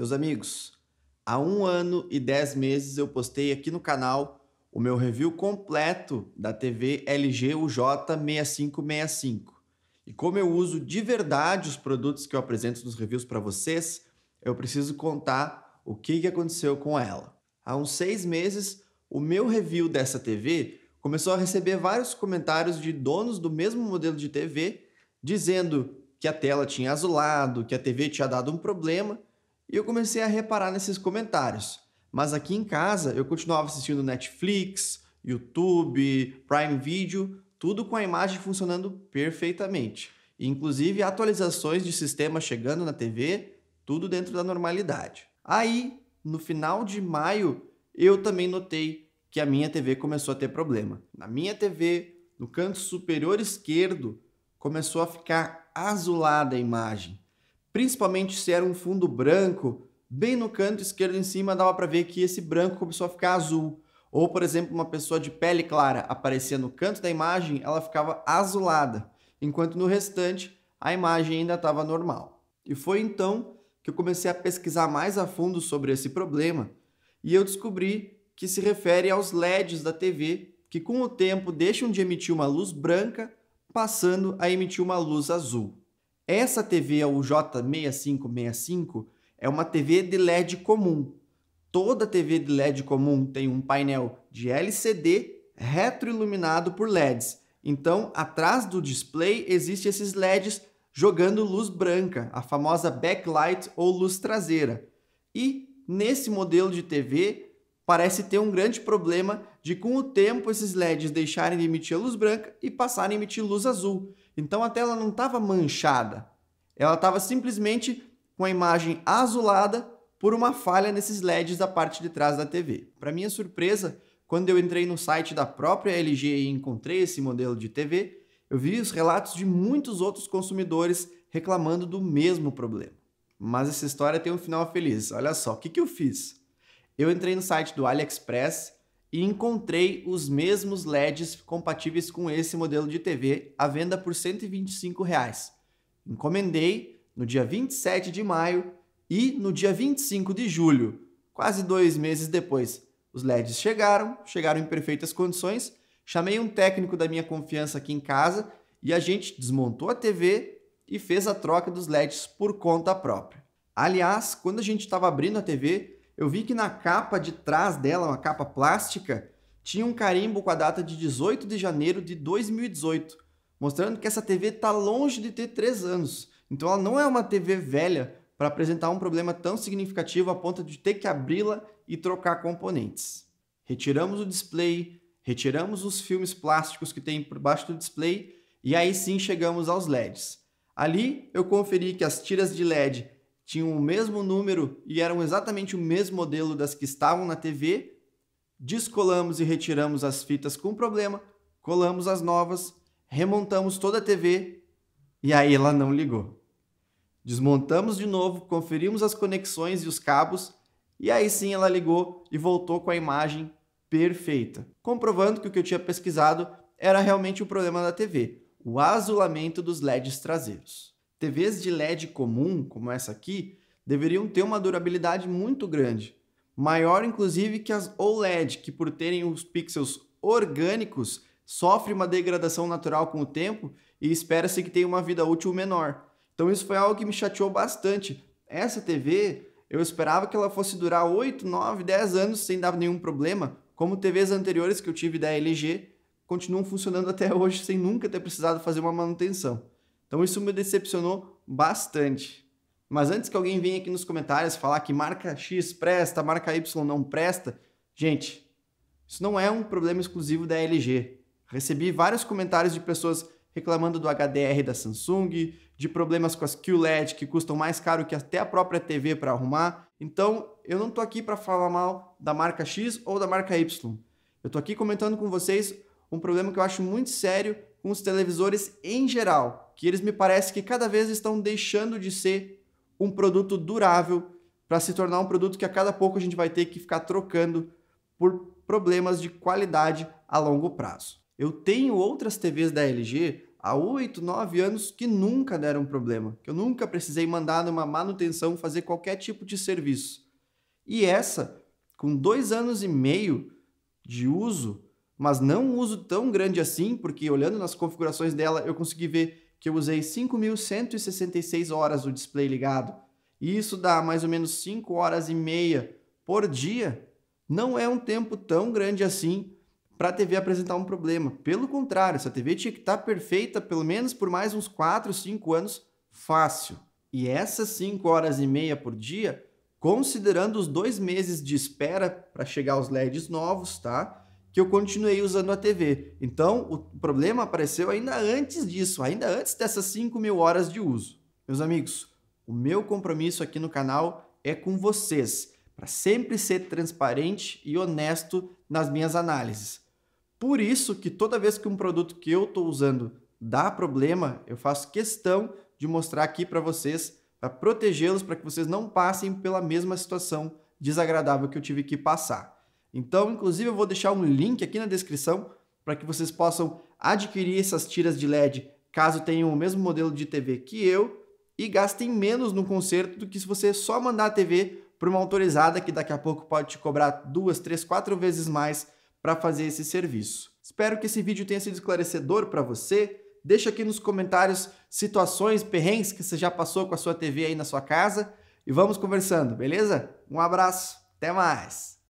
Meus amigos, há um ano e dez meses eu postei aqui no canal o meu review completo da TV LG UJ6565. E como eu uso de verdade os produtos que eu apresento nos reviews para vocês, eu preciso contar o que aconteceu com ela. Há uns seis meses, o meu review dessa TV começou a receber vários comentários de donos do mesmo modelo de TV dizendo que a tela tinha azulado, que a TV tinha dado um problema e eu comecei a reparar nesses comentários. Mas aqui em casa eu continuava assistindo Netflix, YouTube, Prime Video, tudo com a imagem funcionando perfeitamente. Inclusive atualizações de sistema chegando na TV, tudo dentro da normalidade. Aí, no final de maio, eu também notei que a minha TV começou a ter problema. Na minha TV, no canto superior esquerdo, começou a ficar azulada a imagem principalmente se era um fundo branco, bem no canto esquerdo em cima dava para ver que esse branco começou a ficar azul. Ou, por exemplo, uma pessoa de pele clara aparecia no canto da imagem, ela ficava azulada, enquanto no restante a imagem ainda estava normal. E foi então que eu comecei a pesquisar mais a fundo sobre esse problema e eu descobri que se refere aos LEDs da TV, que com o tempo deixam de emitir uma luz branca, passando a emitir uma luz azul. Essa TV, é o J6565, é uma TV de LED comum. Toda TV de LED comum tem um painel de LCD retroiluminado por LEDs. Então, atrás do display existem esses LEDs jogando luz branca, a famosa backlight ou luz traseira. E nesse modelo de TV parece ter um grande problema de com o tempo esses LEDs deixarem de emitir a luz branca e passarem a emitir luz azul. Então a tela não estava manchada, ela estava simplesmente com a imagem azulada por uma falha nesses LEDs da parte de trás da TV. Para minha surpresa, quando eu entrei no site da própria LG e encontrei esse modelo de TV, eu vi os relatos de muitos outros consumidores reclamando do mesmo problema. Mas essa história tem um final feliz. Olha só, o que, que eu fiz? Eu entrei no site do AliExpress e encontrei os mesmos LEDs compatíveis com esse modelo de TV à venda por R$ 125. Reais. Encomendei no dia 27 de maio e no dia 25 de julho, quase dois meses depois, os LEDs chegaram, chegaram em perfeitas condições. Chamei um técnico da minha confiança aqui em casa e a gente desmontou a TV e fez a troca dos LEDs por conta própria. Aliás, quando a gente estava abrindo a TV, eu vi que na capa de trás dela, uma capa plástica, tinha um carimbo com a data de 18 de janeiro de 2018, mostrando que essa TV está longe de ter 3 anos. Então ela não é uma TV velha para apresentar um problema tão significativo a ponto de ter que abri-la e trocar componentes. Retiramos o display, retiramos os filmes plásticos que tem por baixo do display e aí sim chegamos aos LEDs. Ali eu conferi que as tiras de LED tinham o mesmo número e eram exatamente o mesmo modelo das que estavam na TV, descolamos e retiramos as fitas com problema, colamos as novas, remontamos toda a TV e aí ela não ligou. Desmontamos de novo, conferimos as conexões e os cabos e aí sim ela ligou e voltou com a imagem perfeita, comprovando que o que eu tinha pesquisado era realmente o problema da TV, o azulamento dos LEDs traseiros. TVs de LED comum, como essa aqui, deveriam ter uma durabilidade muito grande, maior inclusive que as OLED, que por terem os pixels orgânicos, sofre uma degradação natural com o tempo e espera-se que tenha uma vida útil menor. Então isso foi algo que me chateou bastante. Essa TV, eu esperava que ela fosse durar 8, 9, 10 anos sem dar nenhum problema, como TVs anteriores que eu tive da LG continuam funcionando até hoje sem nunca ter precisado fazer uma manutenção. Então isso me decepcionou bastante. Mas antes que alguém venha aqui nos comentários falar que marca X presta, marca Y não presta, gente, isso não é um problema exclusivo da LG. Recebi vários comentários de pessoas reclamando do HDR da Samsung, de problemas com as QLED que custam mais caro que até a própria TV para arrumar. Então, eu não tô aqui para falar mal da marca X ou da marca Y. Eu tô aqui comentando com vocês um problema que eu acho muito sério com os televisores em geral, que eles me parece que cada vez estão deixando de ser um produto durável para se tornar um produto que a cada pouco a gente vai ter que ficar trocando por problemas de qualidade a longo prazo. Eu tenho outras TVs da LG há 8, 9 anos que nunca deram problema, que eu nunca precisei mandar numa manutenção fazer qualquer tipo de serviço. E essa, com dois anos e meio de uso, mas não um uso tão grande assim, porque olhando nas configurações dela eu consegui ver que eu usei 5.166 horas do display ligado. E isso dá mais ou menos 5 horas e meia por dia. Não é um tempo tão grande assim para a TV apresentar um problema. Pelo contrário, essa TV tinha que estar tá perfeita pelo menos por mais uns 4, 5 anos fácil. E essas 5 horas e meia por dia, considerando os dois meses de espera para chegar aos LEDs novos, tá? que eu continuei usando a TV. Então, o problema apareceu ainda antes disso, ainda antes dessas 5 mil horas de uso. Meus amigos, o meu compromisso aqui no canal é com vocês, para sempre ser transparente e honesto nas minhas análises. Por isso que toda vez que um produto que eu estou usando dá problema, eu faço questão de mostrar aqui para vocês, para protegê-los, para que vocês não passem pela mesma situação desagradável que eu tive que passar. Então, inclusive, eu vou deixar um link aqui na descrição para que vocês possam adquirir essas tiras de LED caso tenham o mesmo modelo de TV que eu e gastem menos no conserto do que se você só mandar a TV para uma autorizada que daqui a pouco pode te cobrar duas, três, quatro vezes mais para fazer esse serviço. Espero que esse vídeo tenha sido esclarecedor para você. Deixa aqui nos comentários situações, perrengues que você já passou com a sua TV aí na sua casa e vamos conversando, beleza? Um abraço, até mais!